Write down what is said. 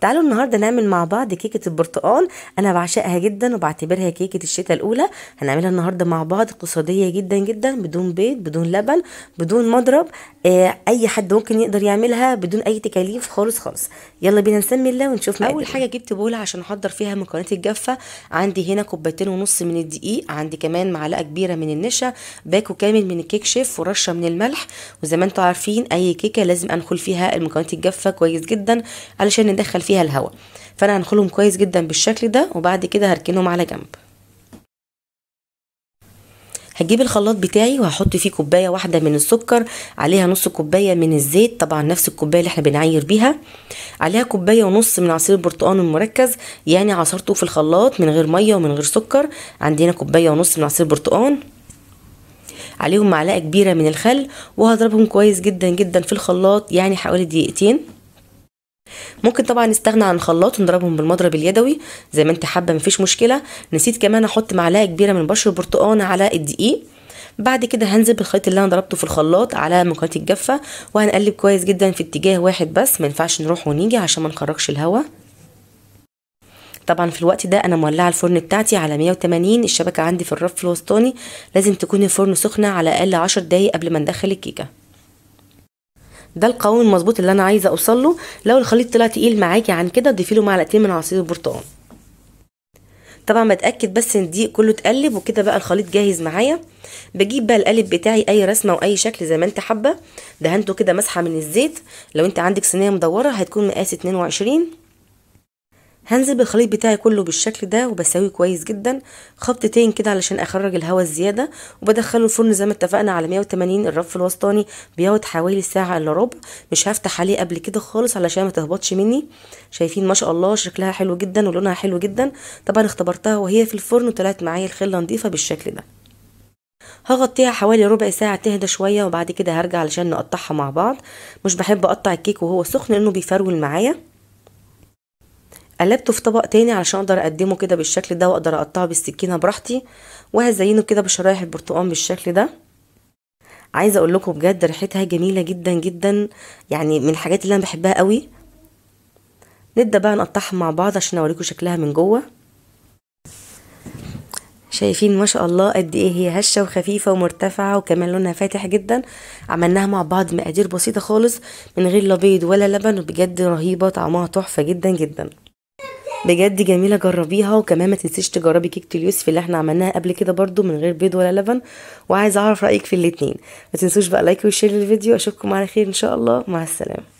تعالوا النهاردة نعمل مع بعض كيكة البرتقال أنا بعشقها جدا وبعتبرها كيكة الشتاء الأولى هنعملها النهاردة مع بعض اقتصادية جدا جدا بدون بيض بدون لبن بدون مضرب آه أي حد ممكن يقدر يعملها بدون أي تكاليف خالص خالص يلا بينا نسمي الله ونشوف أول حاجة جبت بولة عشان أحضر فيها مكونات الجافة عندي هنا كوبايتين ونص من الدقيق عندي كمان معلقة كبيرة من النشا باكو كامل من الكيك شيف ورشة من الملح وزي ما أنتوا عارفين أي كيكة لازم أنخل فيها المكونات الجافة كويس جدا علشان ندخل فيها الهواء فانا هنخلهم كويس جدا بالشكل ده وبعد كده هركنهم على جنب هجيب الخلاط بتاعي وهحط فيه كوبايه واحده من السكر عليها نص كوبايه من الزيت طبعا نفس الكوبايه اللي احنا بنعير بيها عليها كوبايه ونص من عصير البرتقال المركز يعني عصرته في الخلاط من غير ميه ومن غير سكر عندنا كوبايه ونص من عصير البرتقان عليهم معلقه كبيره من الخل وهضربهم كويس جدا جدا في الخلاط يعني حوالي دقيقتين ممكن طبعا نستغنى عن خلاط ونضربهم بالمضرب اليدوي زي ما انت حابه مفيش مشكله نسيت كمان احط معلقه كبيره من بشر البرتقال على الدقيق بعد كده هنزل الخيط اللي انا ضربته في الخلاط على مكونات الجافه وهنقلب كويس جدا في اتجاه واحد بس ما ينفعش نروح ونيجي عشان ما نخرجش الهواء طبعا في الوقت ده انا مولعه الفرن بتاعتي على 180 الشبكه عندي في الرف الوسطاني لازم تكون الفرن سخنه على الاقل 10 دقايق قبل ما ندخل الكيكه ده القوام المظبوط اللي انا عايزه اوصل له لو الخليط طلع تقيل معاكي عن كده ضيفي له معلقتين من عصير البرتقال طبعا بتاكد بس ان الدقيق كله اتقلب وكده بقى الخليط جاهز معايا بجيب بقى القالب بتاعي اي رسمه واي شكل زي ما انت حابه دهنته كده مسحه من الزيت لو انت عندك صينيه مدوره هتكون مقاس 22 هنزل الخليط بتاعي كله بالشكل ده وبساويه كويس جدا خبطتين كده علشان اخرج الهواء الزياده وبدخله الفرن زي ما اتفقنا على 180 الرف الوسطاني بيقعد حوالي ساعه الا ربع مش هفتح عليه قبل كده خالص علشان ما تهبطش مني شايفين ما شاء الله شكلها حلو جدا ولونها حلو جدا طبعا اختبرتها وهي في الفرن وطلعت معايا الخله نظيفه بالشكل ده هغطيها حوالي ربع ساعة تهدى شوية وبعد كده هرجع علشان نقطعها مع بعض مش بحب اقطع الكيك وهو سخن لانه بيفرول معايا قلبته في طبق تاني علشان اقدر اقدمه كده بالشكل ده واقدر اقطعه بالسكينه براحتي وهزينه كده بشرايح البرتقال بالشكل ده عايزه اقول لكم بجد ريحتها جميله جدا جدا يعني من الحاجات اللي انا بحبها قوي نبدا بقى نقطعها مع بعض عشان اوريكم شكلها من جوه شايفين ما شاء الله قد ايه هي هشه وخفيفه ومرتفعه وكمان لونها فاتح جدا عملناها مع بعض مقادير بسيطه خالص من غير لا بيض ولا لبن وبجد رهيبه طعمها تحفه جدا جدا بجد جميله جربيها وكمان ما تنسيش تجربي كيكه اليوسف اللي احنا عملناها قبل كده برضو من غير بيض ولا لبن وعايزه اعرف رايك في الاتنين ما تنسوش بقى لايك وشير للفيديو اشوفكم على خير ان شاء الله مع السلامه